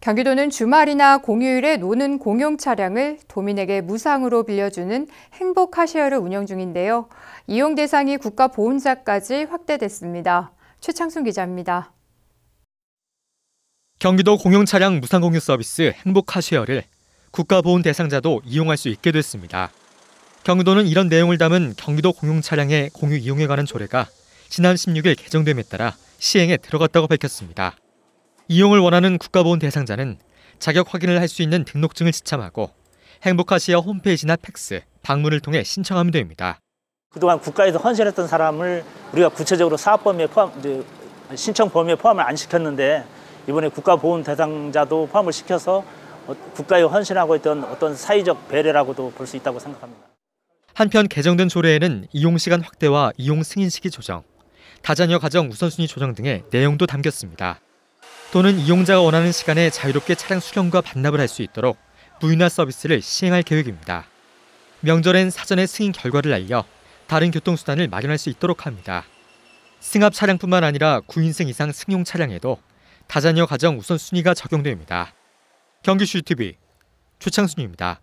경기도는 주말이나 공휴일에 노는 공용 차량을 도민에게 무상으로 빌려주는 행복하시어를 운영 중인데요. 이용 대상이 국가보훈자까지 확대됐습니다. 최창순 기자입니다. 경기도 공용 차량 무상 공유 서비스 행복하시어를 국가보훈 대상자도 이용할 수 있게 됐습니다. 경기도는 이런 내용을 담은 경기도 공용 차량의 공유 이용에 관한 조례가 지난 16일 개정됨에 따라 시행에 들어갔다고 밝혔습니다. 이용을 원하는 국가보훈 대상자는 자격 확인을 할 수 있는 등록증을 지참하고 행복하시아 홈페이지나 팩스, 방문을 통해 신청하면 됩니다. 그동안 국가에서 헌신했던 사람을 우리가 구체적으로 사업 범위에 포함, 신청 범위에 포함을 안 시켰는데 이번에 국가보훈 대상자도 포함을 시켜서 국가에 헌신하고 있던 어떤 사회적 배려라고도 볼 수 있다고 생각합니다. 한편 개정된 조례에는 이용시간 확대와 이용 승인시기 조정, 다자녀 가정 우선순위 조정 등의 내용도 담겼습니다. 또는 이용자가 원하는 시간에 자유롭게 차량 수령과 반납을 할 수 있도록 무인화 서비스를 시행할 계획입니다. 명절엔 사전에 승인 결과를 알려 다른 교통수단을 마련할 수 있도록 합니다. 승합 차량뿐만 아니라 9인승 이상 승용 차량에도 다자녀 가정 우선순위가 적용됩니다. 경기슈 TV 최창순입니다.